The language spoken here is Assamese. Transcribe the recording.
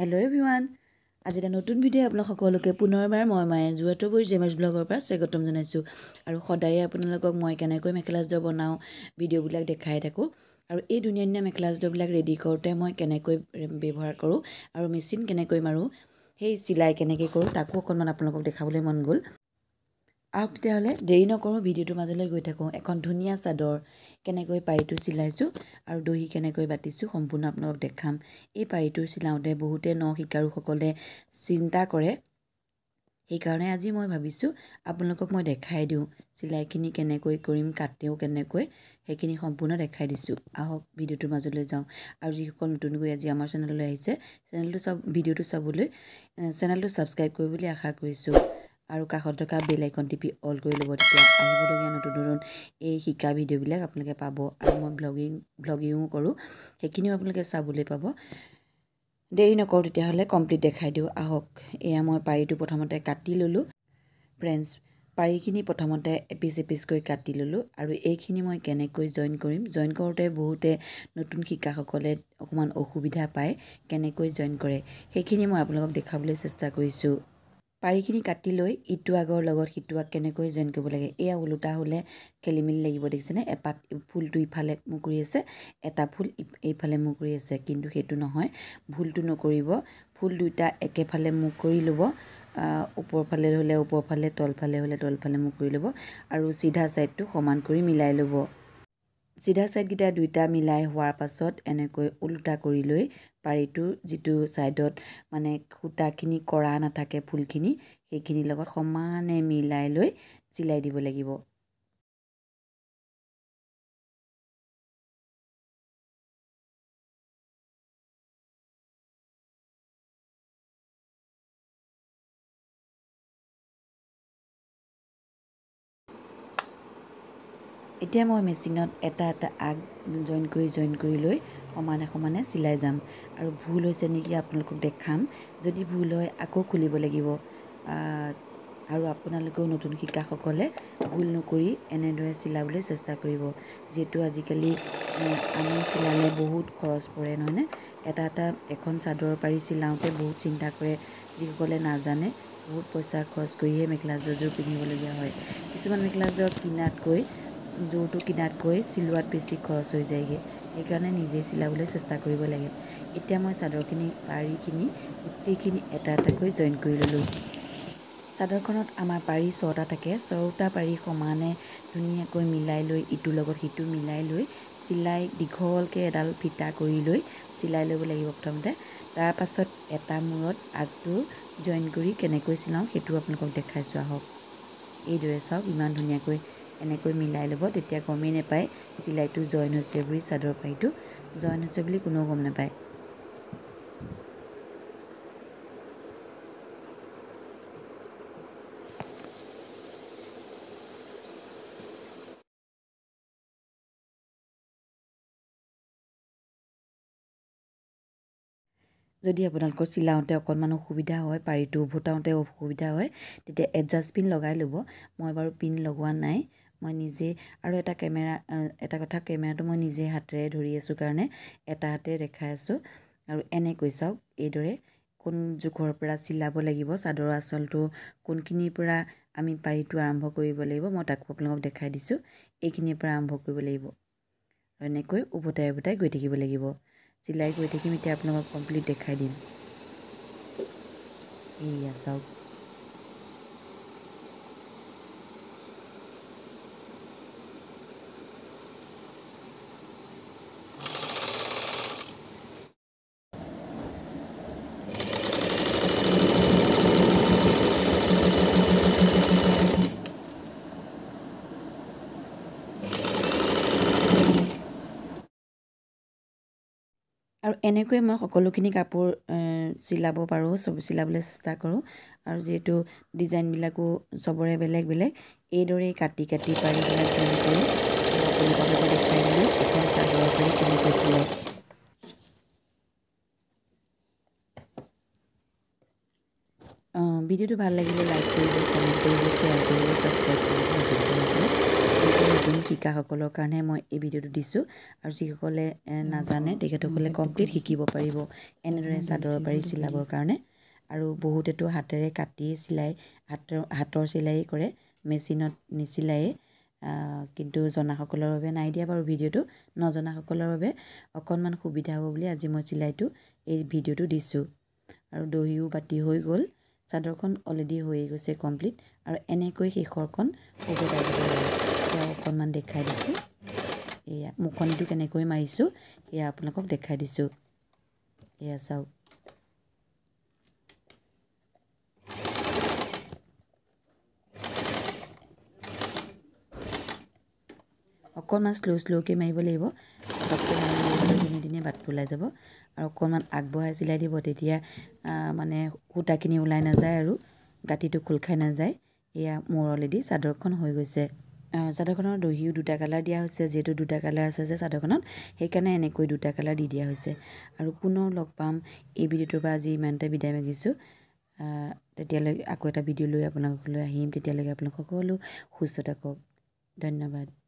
হেল্ল' এভৰিৱান আজি এটা নতুন ভিডিঅ' আপোনালোক সকলোকে পুনৰবাৰ মই মায়ে যোৱাটো বৰি জেমেজ ব্লগৰ পৰা স্বাগতম জনাইছোঁ আৰু সদায়ে আপোনালোকক মই কেনেকৈ মেখেলা চাদৰ বনাওঁ ভিডিঅ'বিলাক দেখাই থাকোঁ আৰু এই ধুনীয়া ধুনীয়া মেখেলা চাদৰবিলাক ৰেডি কৰোঁতে মই কেনেকৈ ব্যৱহাৰ কৰোঁ আৰু মেচিন কেনেকৈ মাৰোঁ সেই চিলাই কেনেকৈ কৰোঁ তাকো অকণমান আপোনালোকক দেখাবলৈ মন গ'ল আহক তেতিয়াহ'লে দেৰি নকৰোঁ ভিডিঅ'টোৰ মাজলৈ গৈ থাকোঁ এখন ধুনীয়া চাদৰ কেনেকৈ পাৰিটো চিলাইছোঁ আৰু দহি কেনেকৈ বাতিছোঁ সম্পূৰ্ণ আপোনালোকক দেখাম এই পাৰিটো চিলাওঁতে বহুতে ন শিকাৰুসকলে চিন্তা কৰে সেইকাৰণে আজি মই ভাবিছোঁ আপোনালোকক মই দেখাই দিওঁ চিলাইখিনি কেনেকৈ কৰিম কাটেও কেনেকৈ সেইখিনি সম্পূৰ্ণ দেখাই দিছোঁ আহক ভিডিঅ'টোৰ মাজলৈ যাওঁ আৰু যিসকল নতুনকৈ আজি আমাৰ চেনেললৈ আহিছে চেনেলটো চাব ভিডিঅ'টো চাবলৈ চেনেলটো ছাবস্ক্ৰাইব কৰিবলৈ আশা কৰিছোঁ আৰু কাষত থকা বেল আইকন টিপি অল কৰি ল'ব তেতিয়া আহিবলগীয়া নতুন নতুন এই শিকা ভিডিঅ'বিলাক আপোনালোকে পাব আৰু মই ব্লগিং ব্লগিঙো কৰোঁ সেইখিনিও আপোনালোকে চাবলৈ পাব দেৰি নকৰোঁ তেতিয়াহ'লে কমপ্লিট দেখাই দিওঁ আহক এয়া মই পাৰিটো প্ৰথমতে কাটি ল'লোঁ ফ্ৰেণ্ডছ পাৰিখিনি প্ৰথমতে এপিচ এপিচকৈ কাটি ল'লোঁ আৰু এইখিনি মই কেনেকৈ জইন কৰিম জইন কৰোঁতে বহুতে নতুন শিকাসকলে অকণমান অসুবিধা পায় কেনেকৈ জইন কৰে সেইখিনি মই আপোনালোকক দেখাবলৈ চেষ্টা কৰিছোঁ পাৰিখিনি কাটি লৈ ইটো আগৰ লগত সিটো আগ কেনেকৈ জইন কৰিব লাগে এয়া ওলোটা হ'লে খেলি মেলি লাগিব দেখিছেনে এপাত ফুলটো ইফালে মুকুৰি আছে এটা ফুল এইফালে মুকুৰি আছে কিন্তু সেইটো নহয় ভুলটো নকৰিব ফুল দুটা একেফালে মুখ কৰি ল'ব ফালে হ'লে ফালে তলফালে হ'লে তলফালে মুখ কৰি ল'ব আৰু চিধা ছাইডটো সমান কৰি মিলাই ল'ব চিধা চাইডকেইটা দুইটা মিলাই হোৱাৰ পাছত এনেকৈ ওলোটা কৰি লৈ পাৰিটো যিটো ছাইডত মানে সূতাখিনি কৰা নাথাকে ফুলখিনি সেইখিনিৰ লগত সমানে মিলাই লৈ চিলাই দিব লাগিব এতিয়া মই মেচিনত এটা এটা আগ জইন কৰি জইন কৰি লৈ সমানে সমানে চিলাই যাম আৰু ভুল হৈছে নেকি আপোনালোকক দেখাম যদি ভুল হয় আকৌ খুলিব লাগিব আৰু আপোনালোকেও নতুন শিকাসকলে ভুল নকৰি এনেদৰে চিলাবলৈ চেষ্টা কৰিব যিহেতু আজিকালি আমি চিলালে বহুত খৰচ পৰে নহয়নে এটা এটা এখন চাদৰ পাৰি চিলাওঁতে বহুত চিন্তা কৰে যিসকলে নাজানে বহুত পইচা খৰচ কৰিহে মেখেলাযোৰ পিন্ধিবলগীয়া হয় কিছুমান মেখেলাযোৰ কিনাতকৈ যোৰটো কিনাত গৈ চিলোৱাত বেছি খৰচ হৈ যায়গৈ সেইকাৰণে নিজেই চিলাবলৈ চেষ্টা কৰিব লাগে এতিয়া মই চাদৰখিনি পাৰিখিনি গোটেইখিনি এটা এটাকৈ জইন কৰি ল'লোঁ চাদৰখনত আমাৰ পাৰি ছটা থাকে ছটা পাৰি সমানে ধুনীয়াকৈ মিলাই লৈ ইটোৰ লগত সিটো মিলাই লৈ চিলাই দীঘলকৈ এডাল ফিটা কৰি লৈ চিলাই ল'ব লাগিব প্ৰথমতে তাৰপাছত এটা মূৰত আগটো জইন কৰি কেনেকৈ চিলাওঁ সেইটো আপোনালোকক দেখাইছোঁ আহক এইদৰে চাওক ইমান ধুনীয়াকৈ এনেকৈ মিলাই ল'ব তেতিয়া গমেই নাপায় চিলাইটো জইন হৈছে বুলি চাদৰ পাৰিটো জইন হৈছে বুলি কোনেও গম নাপায় যদি আপোনালোকৰ চিলাওঁতে অকণমান অসুবিধা হয় পাৰিটো ওভতাওঁতে অসুবিধা হয় তেতিয়া এডজাষ্ট পিন লগাই ল'ব মই বাৰু পিন লগোৱা নাই মই নিজে আৰু এটা কেমেৰা এটা কথা কেমেৰাটো মই নিজে হাতেৰে ধৰি আছোঁ কাৰণে এটা হাতেৰে দেখাই আছোঁ আৰু এনেকৈ চাওক এইদৰে কোন জোখৰ পৰা চিলাব লাগিব চাদৰৰ আচলটো কোনখিনিৰ পৰা আমি পাৰিটো আৰম্ভ কৰিব লাগিব মই তাকো আপোনালোকক দেখাই দিছোঁ এইখিনিৰ পৰা আৰম্ভ কৰিব লাগিব আৰু এনেকৈ উভতাই উভতাই গৈ থাকিব লাগিব চিলাই গৈ থাকিম এতিয়া আপোনালোকক কমপ্লিট দেখাই দিম এইয়া চাওক আৰু এনেকৈ মই সকলোখিনি কাপোৰ চিলাব পাৰোঁ চব চিলাবলৈ চেষ্টা কৰোঁ আৰু যিহেতু ডিজাইনবিলাকো চবৰে বেলেগ বেলেগ এইদৰেই কাটি কাটি পাৰি পেলাই তেওঁলোকে আপোনালোকে দেখাই দিলোঁ এখন চাদৰৰ পাৰি কেনেকৈ চিলাই ভিডিঅ'টো ভাল লাগিলে লাইক কৰিব কমেণ্ট কৰিব শ্বেয়াৰ কৰিব ছাবস্ক্ৰাইব কৰিব নতুন শিকাসকলৰ কাৰণে মই এই ভিডিঅ'টো দিছোঁ আৰু যিসকলে নাজানে তেখেতসকলে কমপ্লিট শিকিব পাৰিব এনেদৰে চাদৰ পাৰি চিলাবৰ কাৰণে আৰু বহুতেতো হাতেৰে কাটিয়ে চিলাই হাতৰ হাতৰ চিলাই কৰে মেচিনত নিচিলায়ে কিন্তু জনাসকলৰ বাবে নাই দিয়া বাৰু ভিডিঅ'টো নজনাসকলৰ বাবে অকণমান সুবিধা হ'ব বুলি আজি মই চিলাইটো এই ভিডিঅ'টো দিছোঁ আৰু দহিও বাতি হৈ গ'ল চাদৰখন অলৰেডি হৈ গৈছে কমপ্লিট আৰু এনেকৈ শেষৰখন হ'ব অকণমান দেখাই দিছোঁ এয়া মুখনিটো কেনেকৈ মাৰিছোঁ এয়া আপোনালোকক দেখাই দিছোঁ এয়া চাওক অকণমান শ্ল' শ্ল'কৈ মাৰিব লাগিব তিনিদিনে বাটটো ওলাই যাব আৰু অকণমান আগবঢ়াই চিলাই দিব তেতিয়া মানে সূতাখিনি ওলাই নাযায় আৰু গাঁঠিটো খোল খাই নাযায় এয়া মোৰ অলৰেডি চাদৰখন হৈ গৈছে চাদৰখনৰ দহিও দুটা কালাৰ দিয়া হৈছে যিহেতু দুটা কালাৰ আছে যে চাদৰখনত সেইকাৰণে এনেকৈ দুটা কালাৰ দি দিয়া হৈছে আৰু পুনৰ লগ পাম এই ভিডিঅ'টোৰ পৰা আজি ইমানতে বিদায় মাগিছোঁ তেতিয়ালৈ আকৌ এটা ভিডিঅ' লৈ আপোনালোকলৈ আহিম তেতিয়ালৈকে আপোনালোক সকলো সুস্থ থাকক ধন্যবাদ